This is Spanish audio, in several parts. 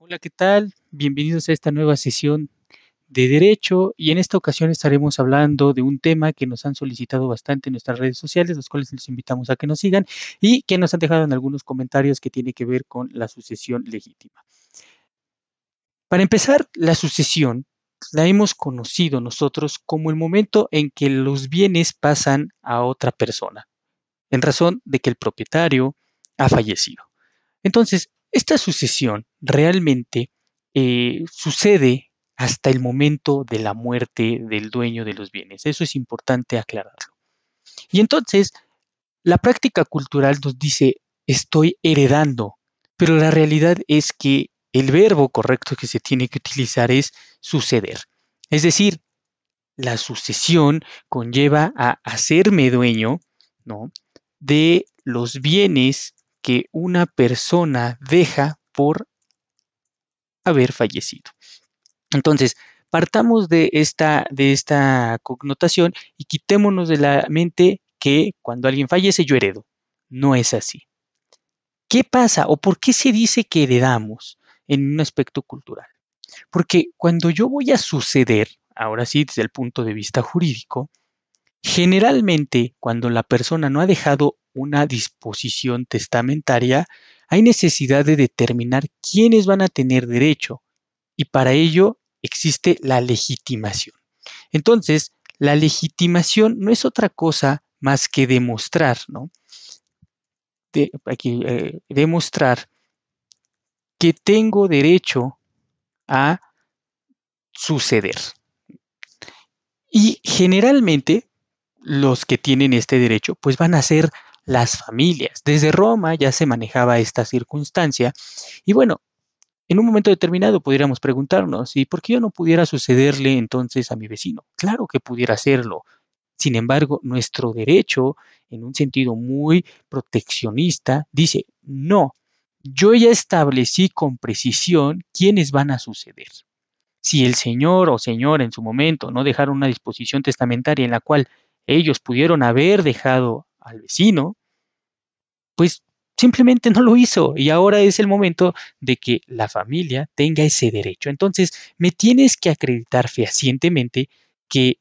Hola, ¿qué tal? Bienvenidos a esta nueva sesión de Derecho y en esta ocasión estaremos hablando de un tema que nos han solicitado bastante en nuestras redes sociales, los cuales les invitamos a que nos sigan y que nos han dejado en algunos comentarios que tiene que ver con la sucesión legítima. Para empezar, la sucesión la hemos conocido nosotros como el momento en que los bienes pasan a otra persona, en razón de que el propietario ha fallecido. Entonces, esta sucesión realmente eh, sucede hasta el momento de la muerte del dueño de los bienes. Eso es importante aclararlo. Y entonces, la práctica cultural nos dice, estoy heredando, pero la realidad es que el verbo correcto que se tiene que utilizar es suceder. Es decir, la sucesión conlleva a hacerme dueño ¿no? de los bienes que una persona deja por haber fallecido. Entonces, partamos de esta, de esta connotación y quitémonos de la mente que cuando alguien fallece yo heredo. No es así. ¿Qué pasa o por qué se dice que heredamos en un aspecto cultural? Porque cuando yo voy a suceder, ahora sí desde el punto de vista jurídico, Generalmente, cuando la persona no ha dejado una disposición testamentaria, hay necesidad de determinar quiénes van a tener derecho y para ello existe la legitimación. Entonces, la legitimación no es otra cosa más que demostrar, ¿no? Eh, demostrar que tengo derecho a suceder. Y generalmente los que tienen este derecho? Pues van a ser las familias. Desde Roma ya se manejaba esta circunstancia y bueno, en un momento determinado pudiéramos preguntarnos, ¿y por qué yo no pudiera sucederle entonces a mi vecino? Claro que pudiera hacerlo. Sin embargo, nuestro derecho, en un sentido muy proteccionista, dice, no, yo ya establecí con precisión quiénes van a suceder. Si el señor o señora en su momento no dejaron una disposición testamentaria en la cual ellos pudieron haber dejado al vecino, pues simplemente no lo hizo y ahora es el momento de que la familia tenga ese derecho. Entonces, me tienes que acreditar fehacientemente que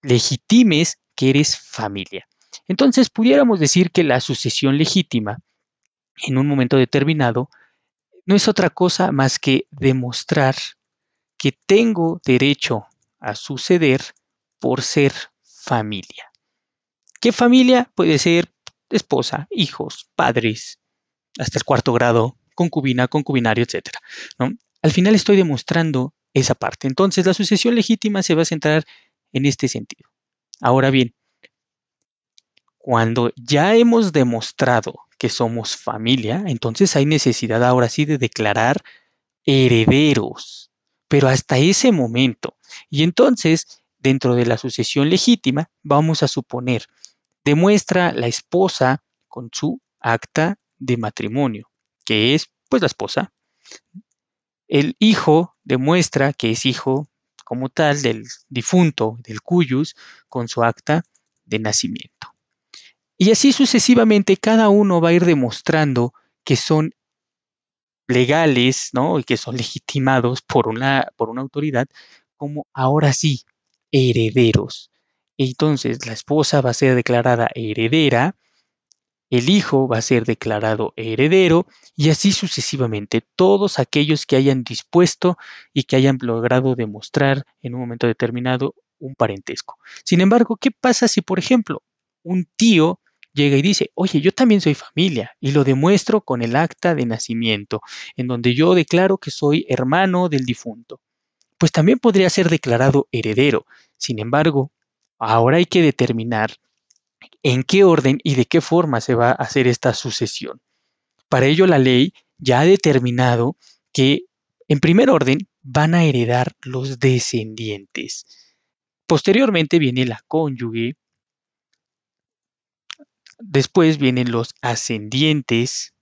legitimes que eres familia. Entonces, pudiéramos decir que la sucesión legítima, en un momento determinado, no es otra cosa más que demostrar que tengo derecho a suceder por ser familia. ¿Qué familia? Puede ser esposa, hijos, padres, hasta el cuarto grado, concubina, concubinario, etc. Al final estoy demostrando esa parte. Entonces, la sucesión legítima se va a centrar en este sentido. Ahora bien, cuando ya hemos demostrado que somos familia, entonces hay necesidad ahora sí de declarar herederos, pero hasta ese momento. Y entonces dentro de la sucesión legítima, vamos a suponer, demuestra la esposa con su acta de matrimonio, que es pues la esposa. El hijo demuestra que es hijo como tal del difunto, del cuyus, con su acta de nacimiento. Y así sucesivamente cada uno va a ir demostrando que son legales, ¿no? Y que son legitimados por una, por una autoridad, como ahora sí herederos. Entonces la esposa va a ser declarada heredera, el hijo va a ser declarado heredero y así sucesivamente todos aquellos que hayan dispuesto y que hayan logrado demostrar en un momento determinado un parentesco. Sin embargo, ¿qué pasa si, por ejemplo, un tío llega y dice, oye, yo también soy familia y lo demuestro con el acta de nacimiento, en donde yo declaro que soy hermano del difunto pues también podría ser declarado heredero. Sin embargo, ahora hay que determinar en qué orden y de qué forma se va a hacer esta sucesión. Para ello, la ley ya ha determinado que, en primer orden, van a heredar los descendientes. Posteriormente viene la cónyuge, después vienen los ascendientes,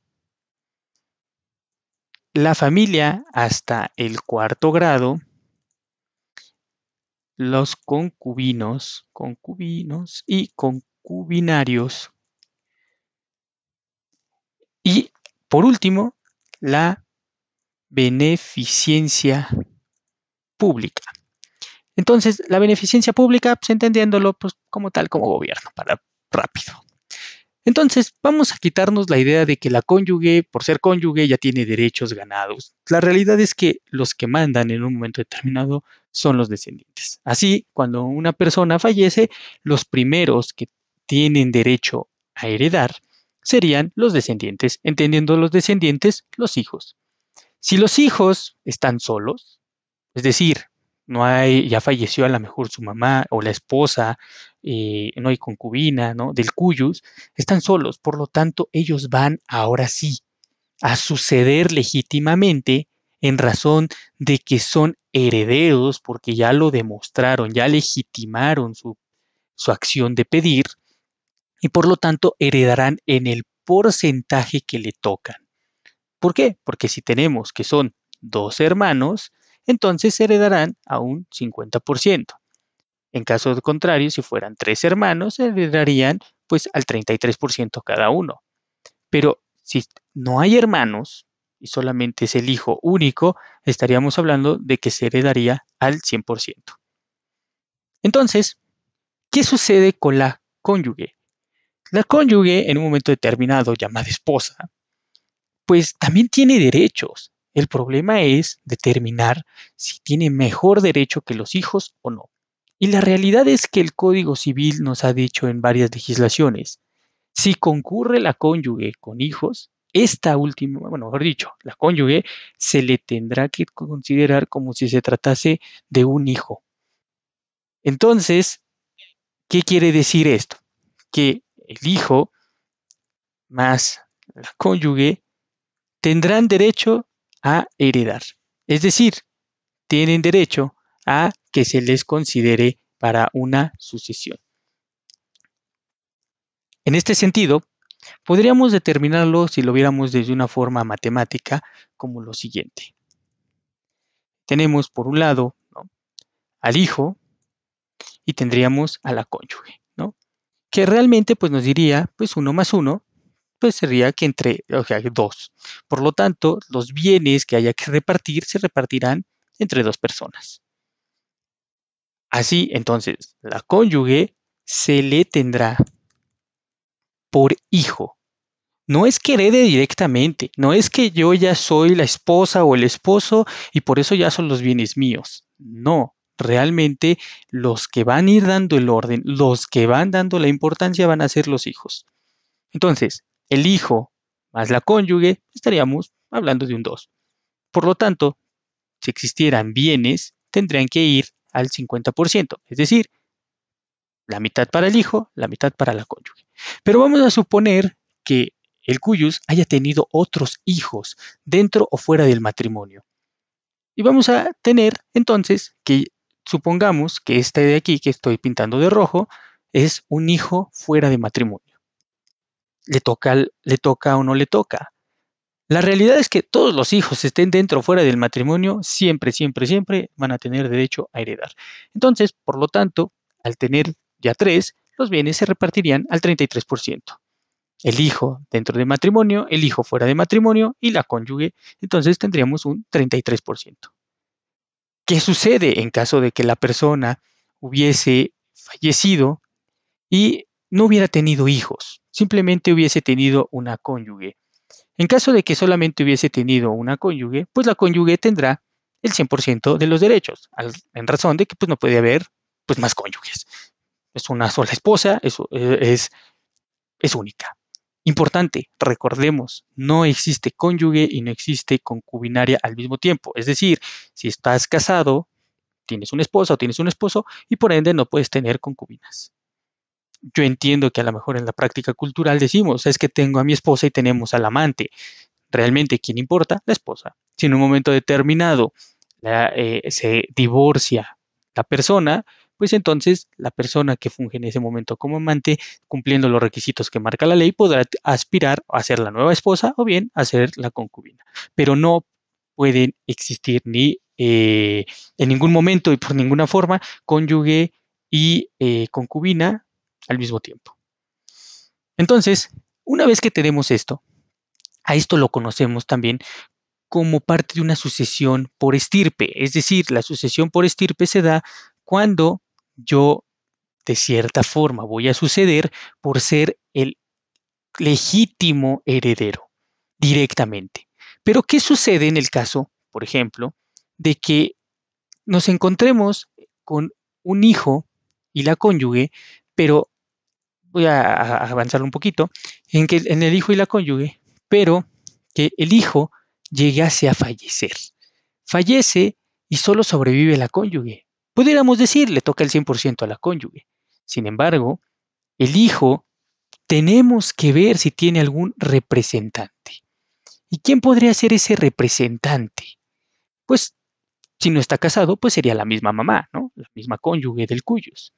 la familia hasta el cuarto grado, los concubinos, concubinos y concubinarios. Y por último, la beneficencia pública. Entonces, la beneficencia pública, pues, entendiéndolo pues, como tal, como gobierno, para rápido. Entonces, vamos a quitarnos la idea de que la cónyuge, por ser cónyuge, ya tiene derechos ganados. La realidad es que los que mandan en un momento determinado son los descendientes. Así, cuando una persona fallece, los primeros que tienen derecho a heredar serían los descendientes, entendiendo los descendientes, los hijos. Si los hijos están solos, es decir, no hay, ya falleció a lo mejor su mamá o la esposa, eh, no hay concubina, ¿no? Del cuyus, están solos, por lo tanto ellos van ahora sí a suceder legítimamente en razón de que son herederos, porque ya lo demostraron, ya legitimaron su, su acción de pedir, y por lo tanto heredarán en el porcentaje que le tocan. ¿Por qué? Porque si tenemos que son dos hermanos, entonces se heredarán a un 50%. En caso contrario, si fueran tres hermanos, se heredarían pues al 33% cada uno. Pero si no hay hermanos y solamente es el hijo único, estaríamos hablando de que se heredaría al 100%. Entonces, ¿qué sucede con la cónyuge? La cónyuge, en un momento determinado llamada esposa, pues también tiene derechos, el problema es determinar si tiene mejor derecho que los hijos o no. Y la realidad es que el Código Civil nos ha dicho en varias legislaciones, si concurre la cónyuge con hijos, esta última, bueno, mejor dicho, la cónyuge, se le tendrá que considerar como si se tratase de un hijo. Entonces, ¿qué quiere decir esto? Que el hijo más la cónyuge tendrán derecho a heredar. Es decir, tienen derecho a que se les considere para una sucesión. En este sentido, podríamos determinarlo si lo viéramos desde una forma matemática como lo siguiente. Tenemos por un lado al hijo y tendríamos a la cónyuge, que realmente pues, nos diría pues uno más uno pues sería que entre, dos. Por lo tanto, los bienes que haya que repartir se repartirán entre dos personas. Así, entonces, la cónyuge se le tendrá por hijo. No es que herede directamente, no es que yo ya soy la esposa o el esposo y por eso ya son los bienes míos. No, realmente los que van a ir dando el orden, los que van dando la importancia van a ser los hijos. Entonces, el hijo más la cónyuge, estaríamos hablando de un 2. Por lo tanto, si existieran bienes, tendrían que ir al 50%, es decir, la mitad para el hijo, la mitad para la cónyuge. Pero vamos a suponer que el cuyus haya tenido otros hijos dentro o fuera del matrimonio. Y vamos a tener entonces que supongamos que este de aquí que estoy pintando de rojo es un hijo fuera de matrimonio le toca, le toca o no le toca. La realidad es que todos los hijos, estén dentro o fuera del matrimonio, siempre, siempre, siempre van a tener derecho a heredar. Entonces, por lo tanto, al tener ya tres, los bienes se repartirían al 33%. El hijo dentro de matrimonio, el hijo fuera de matrimonio y la cónyuge, entonces tendríamos un 33%. ¿Qué sucede en caso de que la persona hubiese fallecido y no hubiera tenido hijos, simplemente hubiese tenido una cónyuge. En caso de que solamente hubiese tenido una cónyuge, pues la cónyuge tendrá el 100% de los derechos, en razón de que pues, no puede haber pues, más cónyuges. Es una sola esposa, es, e, es, es única. Importante, recordemos, no existe cónyuge y no existe concubinaria al mismo tiempo. Es decir, si estás casado, tienes una esposa o tienes un esposo y por ende no puedes tener concubinas yo entiendo que a lo mejor en la práctica cultural decimos, es que tengo a mi esposa y tenemos al amante. Realmente, ¿quién importa? La esposa. Si en un momento determinado eh, se divorcia la persona, pues entonces la persona que funge en ese momento como amante, cumpliendo los requisitos que marca la ley, podrá aspirar a ser la nueva esposa o bien a ser la concubina. Pero no pueden existir ni eh, en ningún momento y por ninguna forma cónyuge y eh, concubina al mismo tiempo. Entonces, una vez que tenemos esto, a esto lo conocemos también como parte de una sucesión por estirpe, es decir, la sucesión por estirpe se da cuando yo de cierta forma voy a suceder por ser el legítimo heredero directamente. Pero ¿qué sucede en el caso, por ejemplo, de que nos encontremos con un hijo y la cónyuge, pero voy a, avanzar un poquito, en, que, en el hijo y la cónyuge, pero que el hijo llegase a fallecer. Fallece y solo sobrevive la cónyuge. Pudiéramos decir, le toca el 100% a la cónyuge. Sin embargo, el hijo tenemos que ver si tiene algún representante. ¿Y quién podría ser ese representante? Pues, si no está casado, pues sería la misma mamá, ¿no? La misma cónyuge del cuyos.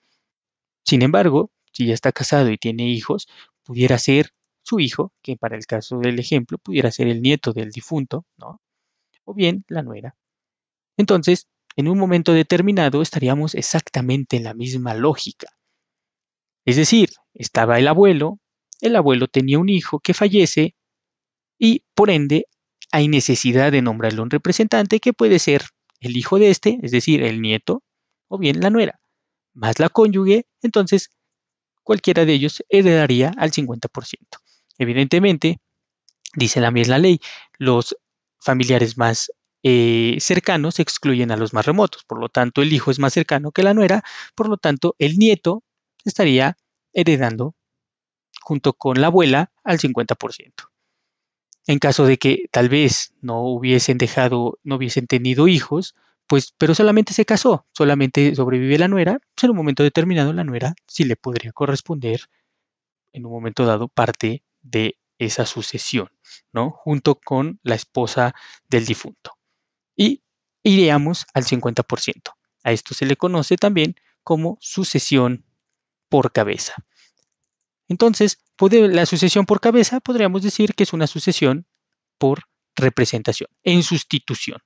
Sin embargo, si ya está casado y tiene hijos, pudiera ser su hijo, que para el caso del ejemplo pudiera ser el nieto del difunto, ¿no? O bien la nuera. Entonces, en un momento determinado estaríamos exactamente en la misma lógica. Es decir, estaba el abuelo, el abuelo tenía un hijo que fallece y por ende hay necesidad de nombrarle un representante que puede ser el hijo de este, es decir, el nieto, o bien la nuera, más la cónyuge, entonces cualquiera de ellos heredaría al 50%. Evidentemente, dice la misma ley, los familiares más eh, cercanos excluyen a los más remotos, por lo tanto el hijo es más cercano que la nuera, por lo tanto el nieto estaría heredando junto con la abuela al 50%. En caso de que tal vez no hubiesen dejado, no hubiesen tenido hijos, pues, pero solamente se casó, solamente sobrevive la nuera, pues, en un momento determinado la nuera sí le podría corresponder en un momento dado parte de esa sucesión, ¿no? Junto con la esposa del difunto. Y iríamos al 50%. A esto se le conoce también como sucesión por cabeza. Entonces, la sucesión por cabeza podríamos decir que es una sucesión por representación, en sustitución,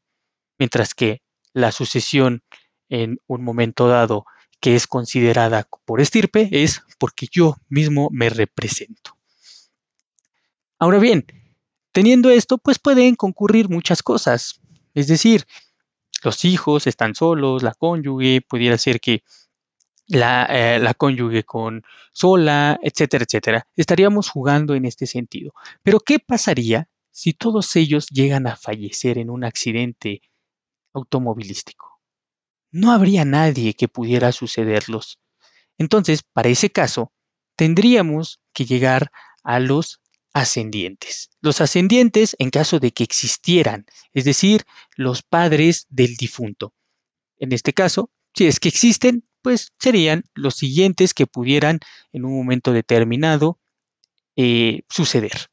mientras que la sucesión en un momento dado que es considerada por estirpe es porque yo mismo me represento. Ahora bien, teniendo esto, pues pueden concurrir muchas cosas. Es decir, los hijos están solos, la cónyuge, pudiera ser que la, eh, la, cónyuge con sola, etcétera, etcétera. Estaríamos jugando en este sentido. Pero, ¿qué pasaría si todos ellos llegan a fallecer en un accidente automovilístico. No habría nadie que pudiera sucederlos. Entonces, para ese caso, tendríamos que llegar a los ascendientes. Los ascendientes en caso de que existieran, es decir, los padres del difunto. En este caso, si es que existen, pues serían los siguientes que pudieran en un momento determinado eh, suceder.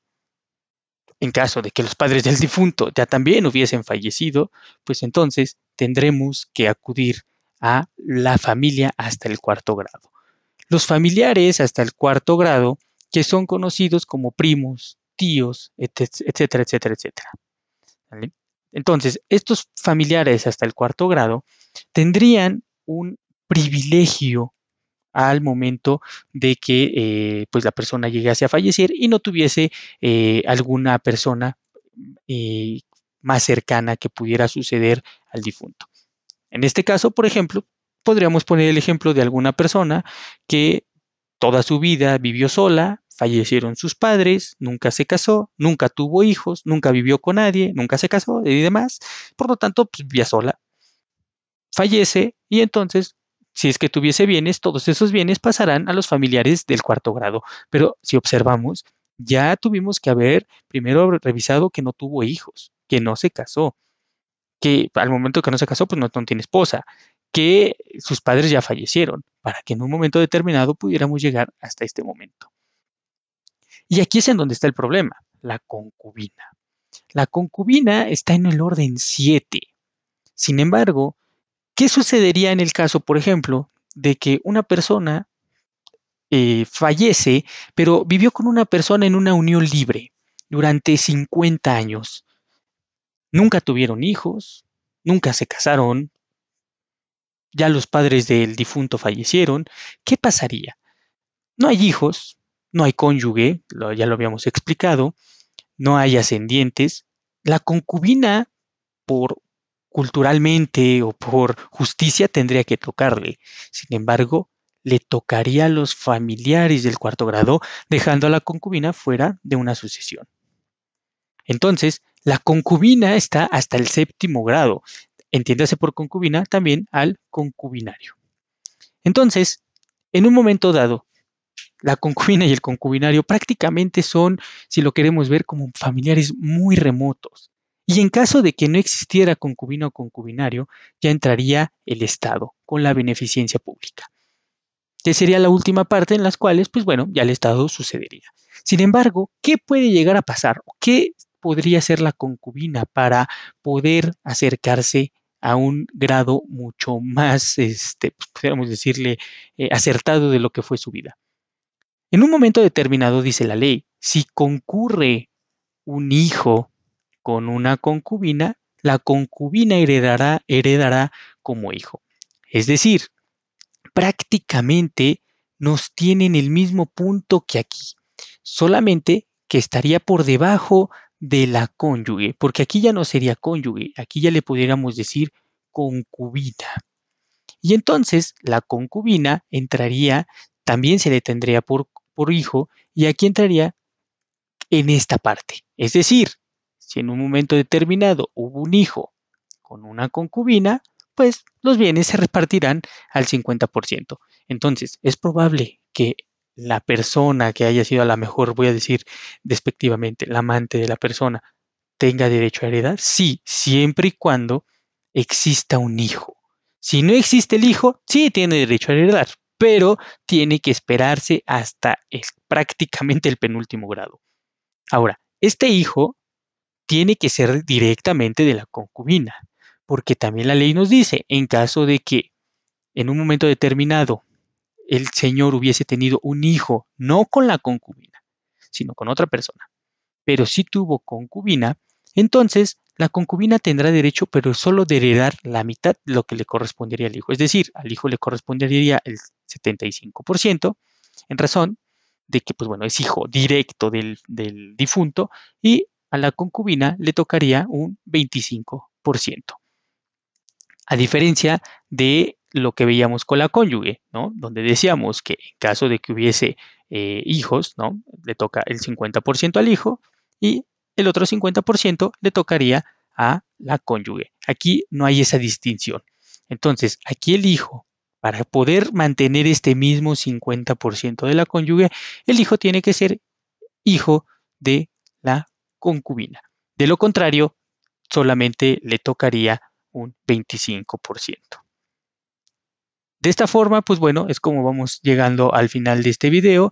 En caso de que los padres del difunto ya también hubiesen fallecido, pues entonces tendremos que acudir a la familia hasta el cuarto grado. Los familiares hasta el cuarto grado, que son conocidos como primos, tíos, etcétera, etcétera, etcétera. Entonces, estos familiares hasta el cuarto grado tendrían un privilegio al momento de que eh, pues la persona llegase a fallecer y no tuviese eh, alguna persona eh, más cercana que pudiera suceder al difunto. En este caso, por ejemplo, podríamos poner el ejemplo de alguna persona que toda su vida vivió sola, fallecieron sus padres, nunca se casó, nunca tuvo hijos, nunca vivió con nadie, nunca se casó y demás. Por lo tanto, pues, vivía sola. Fallece y entonces si es que tuviese bienes, todos esos bienes pasarán a los familiares del cuarto grado. Pero si observamos, ya tuvimos que haber primero revisado que no tuvo hijos, que no se casó, que al momento que no se casó, pues no, tiene esposa, que sus padres ya fallecieron, para que en un momento determinado pudiéramos llegar hasta este momento. Y aquí es en donde está el problema, la concubina. La concubina está en el orden 7. Sin embargo, ¿Qué sucedería en el caso, por ejemplo, de que una persona eh, fallece, pero vivió con una persona en una unión libre durante 50 años? Nunca tuvieron hijos, nunca se casaron, ya los padres del difunto fallecieron, ¿qué pasaría? No hay hijos, no hay cónyuge, ya lo habíamos explicado, no hay ascendientes, la concubina, por culturalmente o por justicia tendría que tocarle. Sin embargo, le tocaría a los familiares del cuarto grado, dejando a la concubina fuera de una sucesión. Entonces, la concubina está hasta el séptimo grado. Entiéndase por concubina también al concubinario. Entonces, en un momento dado, la concubina y el concubinario prácticamente son, si lo queremos ver, como familiares muy remotos. Y en caso de que no existiera concubino o concubinario, ya entraría el Estado con la beneficencia pública. Que sería la última parte en las cuales, pues bueno, ya el Estado sucedería. Sin embargo, ¿qué puede llegar a pasar? ¿Qué podría ser la concubina para poder acercarse a un grado mucho más, este, pues, podríamos decirle, eh, acertado de lo que fue su vida. En un momento determinado, dice la ley, si concurre un hijo con una concubina, la concubina heredará, heredará como hijo. Es decir, prácticamente nos tienen el mismo punto que aquí, solamente que estaría por debajo de la cónyuge, porque aquí ya no sería cónyuge, aquí ya le pudiéramos decir concubina. Y entonces la concubina entraría, también se le tendría por, por hijo, y aquí entraría en esta parte. Es decir, si en un momento determinado hubo un hijo con una concubina, pues los bienes se repartirán al 50%. Entonces, es probable que la persona que haya sido a la mejor, voy a decir despectivamente, la amante de la persona, tenga derecho a heredar? Sí, siempre y cuando exista un hijo. Si no existe el hijo, sí tiene derecho a heredar, pero tiene que esperarse hasta eh, prácticamente el penúltimo grado. Ahora, este hijo tiene que ser directamente de la concubina, porque también la ley nos dice, en caso de que en un momento determinado el señor hubiese tenido un hijo, no con la concubina, sino con otra persona, pero si tuvo concubina, entonces la concubina tendrá derecho, pero solo de heredar la mitad lo que le correspondería al hijo. Es decir, al hijo le correspondería el 75%, en razón de que, pues bueno, es hijo directo del, del difunto y a la concubina le tocaría un 25%. A diferencia de lo que veíamos con la cónyuge, ¿no? Donde decíamos que en caso de que hubiese eh, hijos, ¿no? Le toca el 50% al hijo y el otro 50% le tocaría a la cónyuge. Aquí no hay esa distinción. Entonces, aquí el hijo, para poder mantener este mismo 50% de la cónyuge, el hijo tiene que ser hijo de la concubina. De lo contrario, solamente le tocaría un 25%. De esta forma, pues bueno, es como vamos llegando al final de este video.